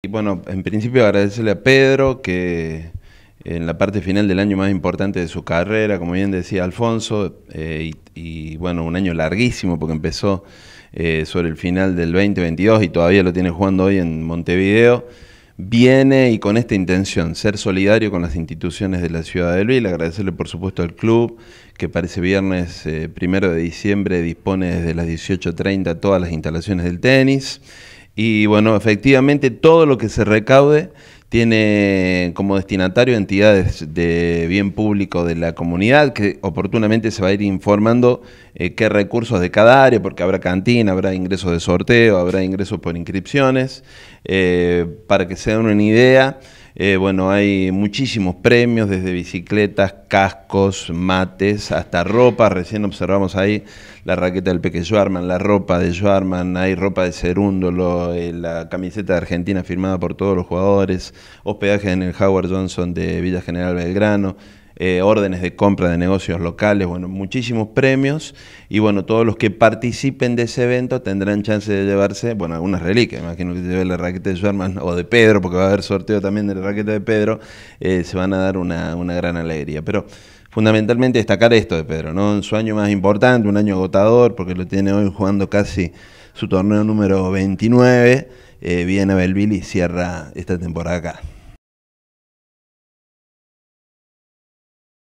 Y bueno, en principio agradecerle a Pedro que en la parte final del año más importante de su carrera, como bien decía Alfonso, eh, y, bueno, un año larguísimo porque empezó eh, sobre el final del 2022 y todavía lo tiene jugando hoy en Montevideo, viene y con esta intención, ser solidario con las instituciones de la ciudad de Luis, agradecerle por supuesto al club que parece viernes eh, primero de diciembre dispone desde las 18.30 todas las instalaciones del tenis. Y bueno, efectivamente todo lo que se recaude tiene como destinatario entidades de bien público de la comunidad, que oportunamente se va a ir informando eh, qué recursos de cada área, porque habrá cantina, habrá ingresos de sorteo, habrá ingresos por inscripciones, eh, para que se den una idea eh, bueno, hay muchísimos premios, desde bicicletas, cascos, mates, hasta ropa. Recién observamos ahí la raqueta del Peque Schwarman, la ropa de Schwarman, hay ropa de Cerúndolo, eh, la camiseta de Argentina firmada por todos los jugadores, hospedaje en el Howard Johnson de Villa General Belgrano. Eh, órdenes de compra de negocios locales, bueno, muchísimos premios y bueno, todos los que participen de ese evento tendrán chance de llevarse, bueno, algunas reliquias, imagino que se lleve la raqueta de Sherman o de Pedro, porque va a haber sorteo también de la raqueta de Pedro, eh, se van a dar una, gran alegría. Pero fundamentalmente destacar esto de Pedro, ¿no? En su año más importante, un año agotador, porque lo tiene hoy jugando casi su torneo número 29, eh, viene a Belville y cierra esta temporada acá.